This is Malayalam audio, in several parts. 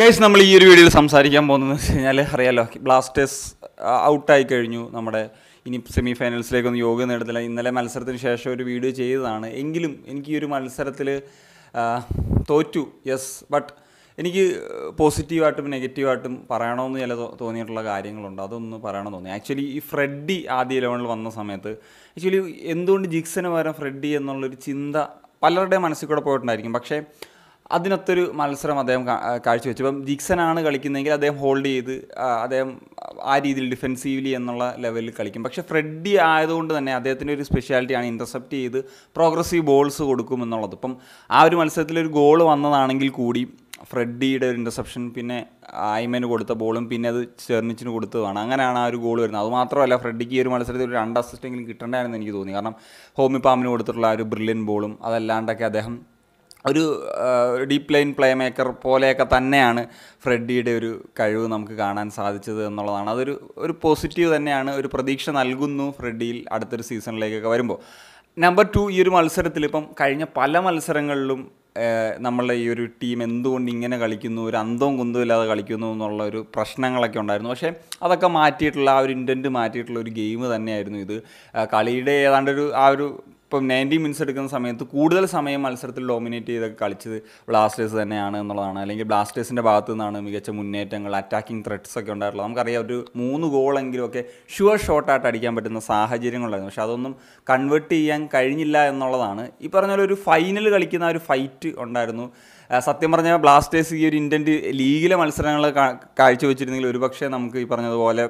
ഗൈസ് നമ്മൾ ഈ ഒരു വീഡിയോയിൽ സംസാരിക്കാൻ പോകുന്നതെന്ന് വെച്ച് കഴിഞ്ഞാൽ അറിയാലോ ബ്ലാസ്റ്റേഴ്സ് ഔട്ടായി കഴിഞ്ഞു നമ്മുടെ ഇനി സെമി ഫൈനൽസിലേക്കൊന്നും യോഗ്യത നേടുന്നില്ല ഇന്നലെ മത്സരത്തിന് ശേഷം ഒരു വീഡിയോ ചെയ്തതാണ് എങ്കിലും എനിക്ക് ഈ ഒരു മത്സരത്തിൽ തോറ്റു യെസ് ബട്ട് എനിക്ക് പോസിറ്റീവായിട്ടും നെഗറ്റീവായിട്ടും പറയണമെന്ന് ചില തോന്നിയിട്ടുള്ള കാര്യങ്ങളുണ്ട് അതൊന്ന് പറയണമെന്ന് തോന്നി ആക്ച്വലി ഈ ഫ്രെഡി ആദ്യ ഇലവനിൽ വന്ന സമയത്ത് ആക്ച്വലി എന്തുകൊണ്ട് ജിക്സിന് പകരം ഫ്രെഡി എന്നുള്ളൊരു ചിന്ത പലരുടെയും മനസ്സിൽ കൂടെ പോയിട്ടുണ്ടായിരിക്കും പക്ഷേ അതിനൊത്തൊരു മത്സരം അദ്ദേഹം കാഴ്ചവെച്ചു ഇപ്പം ജിക്സനാണ് കളിക്കുന്നതെങ്കിൽ അദ്ദേഹം ഹോൾഡ് ചെയ്ത് അദ്ദേഹം ആ രീതിയിൽ ഡിഫെൻസീവ്ലി എന്നുള്ള ലെവലിൽ കളിക്കും പക്ഷേ ഫ്രെഡി ആയതുകൊണ്ട് തന്നെ അദ്ദേഹത്തിൻ്റെ ഒരു സ്പെഷ്യാലിറ്റിയാണ് ഇൻ്റർസെപ്റ്റ് ചെയ്ത് പ്രോഗ്രസീവ് ബോൾസ് കൊടുക്കും എന്നുള്ളത് ഇപ്പം ആ ഒരു മത്സരത്തിൽ ഒരു ഗോൾ വന്നതാണെങ്കിൽ കൂടി ഫ്രെഡിയുടെ ഒരു ഇൻ്റർസെപ്ഷൻ പിന്നെ ആയ്മന് കൊടുത്ത ബോളും പിന്നെ അത് ചെർണിച്ചിന് കൊടുത്തതാണ് അങ്ങനെയാണ് ആ ഒരു ഗോൾ വരുന്നത് അതുമാത്രമല്ല മാത്രമല്ല ഫ്രെഡിക്ക് ഈ ഒരു മത്സരത്തിൽ ഒരു രണ്ട് അസിസ്റ്റെങ്കിലും കിട്ടേണ്ടതാണെന്ന് എനിക്ക് തോന്നി കാരണം ഹോമി പാമ്പിന് കൊടുത്തിട്ടുള്ള ആ ഒരു ബ്രില്യൻ ബോളും അതല്ലാണ്ടൊക്കെ അദ്ദേഹം ഒരു ഡീപ് ലൈൻ പ്ലേ മേക്കർ പോലെയൊക്കെ തന്നെയാണ് ഫ്രെഡിയുടെ ഒരു കഴിവ് നമുക്ക് കാണാൻ സാധിച്ചത് എന്നുള്ളതാണ് അതൊരു ഒരു പോസിറ്റീവ് തന്നെയാണ് ഒരു പ്രതീക്ഷ നൽകുന്നു ഫ്രെഡിയിൽ അടുത്തൊരു സീസണിലേക്കൊക്കെ വരുമ്പോൾ നമ്പർ ടു ഈ ഒരു മത്സരത്തിൽ ഇപ്പം കഴിഞ്ഞ പല മത്സരങ്ങളിലും നമ്മളുടെ ഈ ഒരു ടീം എന്തുകൊണ്ട് ഇങ്ങനെ കളിക്കുന്നു ഒരു അന്തവും കുന്തുമില്ലാതെ ഇല്ലാതെ കളിക്കുന്നു എന്നുള്ള ഒരു പ്രശ്നങ്ങളൊക്കെ ഉണ്ടായിരുന്നു പക്ഷേ അതൊക്കെ മാറ്റിയിട്ടുള്ള ആ ഒരു ഇൻറ്റൻറ്റ് മാറ്റിയിട്ടുള്ള ഒരു ഗെയിം തന്നെയായിരുന്നു ഇത് കളിയുടെ ഏതാണ്ടൊരു ആ ഒരു ഇപ്പം നയൻറ്റി മിനിറ്റ്സ് എടുക്കുന്ന സമയത്ത് കൂടുതൽ സമയം മത്സരത്തിൽ ഡോമിനേറ്റ് ചെയ്തൊക്കെ കളിച്ചത് ബ്ലാസ്റ്റേഴ്സ് തന്നെയാണ് എന്നുള്ളതാണ് അല്ലെങ്കിൽ ബ്ലാസ്റ്റേഴ്സിൻ്റെ ഭാഗത്തു നിന്നാണ് മികച്ച മുന്നേറ്റങ്ങൾ അറ്റാക്കിംഗ് ത്രെഡ്സ് ഒക്കെ ഉണ്ടായിട്ടുള്ളത് നമുക്കറിയാം ഒരു മൂന്ന് ഗോളെങ്കിലും ഒക്കെ ഷുവർ ഷോട്ടായിട്ട് അടിക്കാൻ പറ്റുന്ന സാഹചര്യങ്ങളായിരുന്നു പക്ഷെ അതൊന്നും കൺവേർട്ട് ചെയ്യാൻ കഴിഞ്ഞില്ല എന്നുള്ളതാണ് ഈ പറഞ്ഞ ഒരു ഫൈനൽ കളിക്കുന്ന ഒരു ഫൈറ്റ് ഉണ്ടായിരുന്നു സത്യം പറഞ്ഞാൽ ബ്ലാസ്റ്റേഴ്സ് ഈ ഒരു ഇൻഡൻറ്റ് ലീഗിലെ മത്സരങ്ങൾ കാഴ്ചവെച്ചിരുന്നെങ്കിൽ ഒരുപക്ഷെ നമുക്ക് ഈ പറഞ്ഞതുപോലെ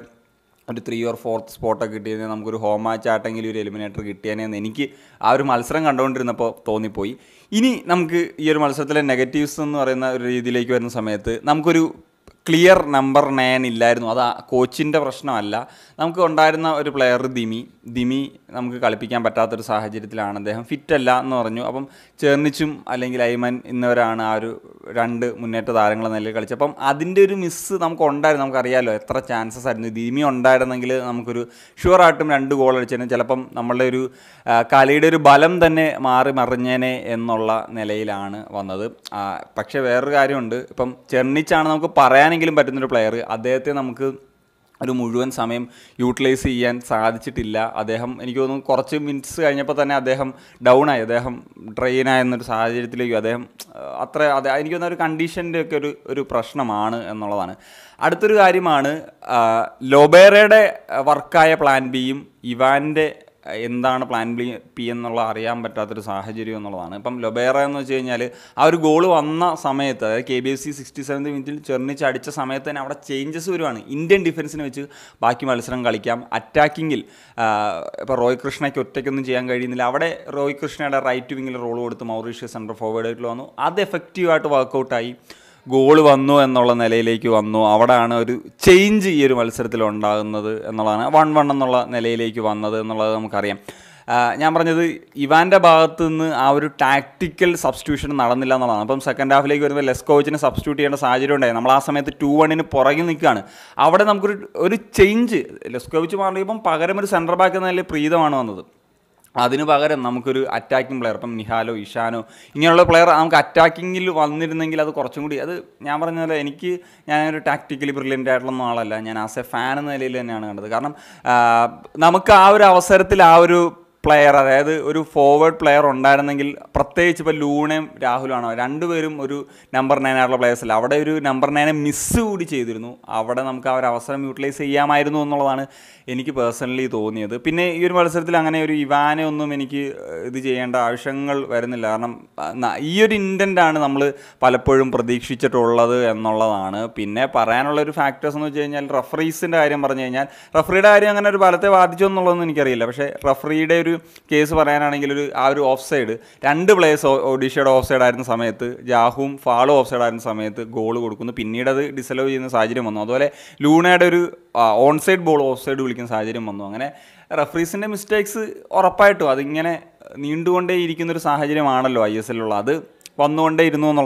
ഒരു ത്രീ ഓർ ഫോർത്ത് സ്പോട്ടൊക്കെ കിട്ടിയിരുന്നെങ്കിൽ നമുക്കൊരു ഹോം മാച്ച് ആട്ടെങ്കിലും ഒരു എലിമിനേറ്റർ കിട്ടിയേനെന്ന് എനിക്ക് ആ ഒരു മത്സരം കണ്ടുകൊണ്ടിരുന്നപ്പോൾ തോന്നിപ്പോയി ഇനി നമുക്ക് ഈ ഒരു മത്സരത്തിലെ നെഗറ്റീവ്സ് എന്ന് പറയുന്ന ഒരു രീതിയിലേക്ക് വരുന്ന സമയത്ത് നമുക്കൊരു ക്ലിയർ നമ്പർ നയൻ ഇല്ലായിരുന്നു അത് കോച്ചിൻ്റെ പ്രശ്നമല്ല നമുക്ക് ഉണ്ടായിരുന്ന ഒരു പ്ലെയർ ദിമി ദിമി നമുക്ക് കളിപ്പിക്കാൻ പറ്റാത്തൊരു സാഹചര്യത്തിലാണ് അദ്ദേഹം ഫിറ്റല്ല എന്ന് പറഞ്ഞു അപ്പം ചേർന്നിച്ചും അല്ലെങ്കിൽ ഐമൻ എന്നിവരാണ് ആ ഒരു രണ്ട് മുന്നേറ്റ താരങ്ങൾ നിലയിൽ കളിച്ചു അപ്പം അതിൻ്റെ ഒരു മിസ്സ് നമുക്ക് ഉണ്ടായിരുന്നു നമുക്കറിയാമല്ലോ എത്ര ചാൻസസ് ആയിരുന്നു ധീമി ഉണ്ടായിരുന്നെങ്കിൽ നമുക്കൊരു ഷുവറായിട്ടും രണ്ട് ഗോൾ അടിച്ചതിന് ചിലപ്പം നമ്മളുടെ ഒരു കലയുടെ ഒരു ബലം തന്നെ മാറി മറിഞ്ഞേനെ എന്നുള്ള നിലയിലാണ് വന്നത് പക്ഷേ വേറൊരു കാര്യമുണ്ട് ഇപ്പം ചെർണിച്ചാണ് നമുക്ക് പറയാനെങ്കിലും പറ്റുന്നൊരു പ്ലെയർ അദ്ദേഹത്തെ നമുക്ക് ഒരു മുഴുവൻ സമയം യൂട്ടിലൈസ് ചെയ്യാൻ സാധിച്ചിട്ടില്ല അദ്ദേഹം എനിക്ക് തോന്നുന്നു കുറച്ച് മിനിറ്റ്സ് കഴിഞ്ഞപ്പോൾ തന്നെ അദ്ദേഹം ഡൗൺ ആയി അദ്ദേഹം ട്രെയിൻ ആയെന്നൊരു സാഹചര്യത്തിലേക്കും അദ്ദേഹം അത്ര അതെ എനിക്ക് തോന്നുന്ന ഒരു കണ്ടീഷൻ്റെ ഒക്കെ ഒരു ഒരു പ്രശ്നമാണ് എന്നുള്ളതാണ് അടുത്തൊരു കാര്യമാണ് ലോബേറയുടെ വർക്കായ പ്ലാൻ ബിയും ഇവാൻ്റെ എന്താണ് പ്ലാൻ ബി പി എന്നുള്ള അറിയാൻ പറ്റാത്തൊരു സാഹചര്യം എന്നുള്ളതാണ് ഇപ്പം ലൊബേറ എന്ന് വെച്ച് കഴിഞ്ഞാൽ ആ ഒരു ഗോൾ വന്ന സമയത്ത് അതായത് K B S C sixty seventh മിനിറ്റിൽ ചെറുണിച്ച് അടിച്ച സമയത്ത് തന്നെ അവിടെ ചേഞ്ചസ് വരുവാണ് ഇന്ത്യൻ ഡിഫൻസിനെ വെച്ച് ബാക്കി മത്സരം കളിക്കാം അറ്റാക്കിങ്ങിൽ ഇപ്പോൾ റോയ് കൃഷ്ണയ്ക്ക് ഒറ്റയ്ക്കൊന്നും ചെയ്യാൻ കഴിയുന്നില്ല അവിടെ റോയ് കൃഷ്ണയുടെ റൈറ്റ് വിങ്ങിൽ റോൾ കൊടുത്ത് മൗറീഷ്യ സെൻട്രൽ ഫോർവേഡായിട്ട് വന്നു അത് എഫക്റ്റീവായിട്ട് വർക്കൗട്ടായി ഗോൾ വന്നു എന്നുള്ള നിലയിലേക്ക് വന്നു അവിടെയാണ് ഒരു ചേഞ്ച് ഈ ഒരു മത്സരത്തിൽ ഉണ്ടാകുന്നത് എന്നുള്ളതാണ് വൺ വൺ എന്നുള്ള നിലയിലേക്ക് വന്നത് എന്നുള്ളത് നമുക്കറിയാം ഞാൻ പറഞ്ഞത് ഇവാൻ്റെ ഭാഗത്ത് നിന്ന് ആ ഒരു ടാക്ടിക്കൽ സബ്സ്റ്റിറ്റ്യൂഷൻ നടന്നില്ല എന്നുള്ളതാണ് അപ്പം സെക്കൻഡ് ഹാഫിലേക്ക് വരുമ്പോൾ ലെസ്കോവിച്ചിനെ സബ്സ്റ്റിറ്റ്യൂട്ട് ചെയ്യേണ്ട സാഹചര്യം ഉണ്ടായി നമ്മൾ ആ സമയത്ത് ടു വണ്ണിന് പുറകിൽ നിൽക്കുകയാണ് അവിടെ നമുക്കൊരു ഒരു ചേഞ്ച് ലെസ്കോവിച്ച് മാറിയപ്പം പകരം ഒരു സെൻറ്റർ ബാക്ക് എന്ന നിലയിൽ പ്രീതമാണ് വന്നത് അതിന് പകരം നമുക്കൊരു അറ്റാക്കിംഗ് പ്ലെയർ ഇപ്പം നിഹാലോ ഇഷാനോ ഇങ്ങനെയുള്ള പ്ലെയർ നമുക്ക് അറ്റാക്കിങ്ങിൽ വന്നിരുന്നെങ്കിൽ അത് കുറച്ചും കൂടി അത് ഞാൻ പറഞ്ഞ പോലെ എനിക്ക് ഞാനൊരു ടാക്ടിക്കലി ബ്രില്യൻ്റ് ആയിട്ടുള്ള ആളല്ല ഞാൻ ആസ് എ ഫാൻ എന്ന നിലയിൽ തന്നെയാണ് കണ്ടത് കാരണം നമുക്ക് ആ ഒരു അവസരത്തിൽ ആ ഒരു പ്ലെയർ അതായത് ഒരു ഫോർവേഡ് പ്ലെയർ ഉണ്ടായിരുന്നെങ്കിൽ പ്രത്യേകിച്ച് ഇപ്പോൾ ലൂണയും രാഹുലാണോ രണ്ടുപേരും ഒരു നമ്പർ നയൻ ആയിട്ടുള്ള പ്ലെയേഴ്സ് അല്ല അവിടെ ഒരു നമ്പർ നയനെ മിസ് കൂടി ചെയ്തിരുന്നു അവിടെ നമുക്ക് ആ ഒരു അവസരം യൂട്ടിലൈസ് ചെയ്യാമായിരുന്നു എന്നുള്ളതാണ് എനിക്ക് പേഴ്സണലി തോന്നിയത് പിന്നെ ഈ ഒരു മത്സരത്തിൽ അങ്ങനെ ഒരു ഇവാനെ ഒന്നും എനിക്ക് ഇത് ചെയ്യേണ്ട ആവശ്യങ്ങൾ വരുന്നില്ല കാരണം ഈ ഒരു ഇൻറ്റൻറ്റാണ് നമ്മൾ പലപ്പോഴും പ്രതീക്ഷിച്ചിട്ടുള്ളത് എന്നുള്ളതാണ് പിന്നെ പറയാനുള്ള ഒരു ഫാക്ടേഴ്സ് എന്ന് വെച്ച് കഴിഞ്ഞാൽ റഫറീസിൻ്റെ കാര്യം പറഞ്ഞു കഴിഞ്ഞാൽ റഫറിയുടെ കാര്യം അങ്ങനെ ഒരു ബലത്തെ ബാധിച്ചു എന്നുള്ളതൊന്നും എനിക്കറിയില്ല പക്ഷേ റഫറിയുടെ ഒരു കേസ് പറയാനാണെങ്കിൽ ഒരു ആ ഒരു ഓഫ് സൈഡ് രണ്ട് പ്ലേയേഴ്സ് ഒഡീഷയുടെ ഓഫ് സൈഡ് ആയിരുന്ന സമയത്ത് ജാഹുവും ഫാളും ഓഫ് സൈഡ് ആയിരുന്ന സമയത്ത് ഗോൾ കൊടുക്കുന്നു പിന്നീട് അത് ഡിസലോ ചെയ്യുന്ന സാഹചര്യം വന്നു അതുപോലെ ലൂണയുടെ ഒരു on side ball off side വിളിക്കുന്ന സാഹചര്യം വന്നു അങ്ങനെ റഫറീസിൻ്റെ മിസ്റ്റേക്സ് ഉറപ്പായിട്ടും അതിങ്ങനെ നീണ്ടുകൊണ്ടേ ഇരിക്കുന്നൊരു സാഹചര്യമാണല്ലോ ഐ എസ് എല്ലുള്ള അത് വന്നുകൊണ്ടേ ഇരുന്നു എന്നുള്ളത്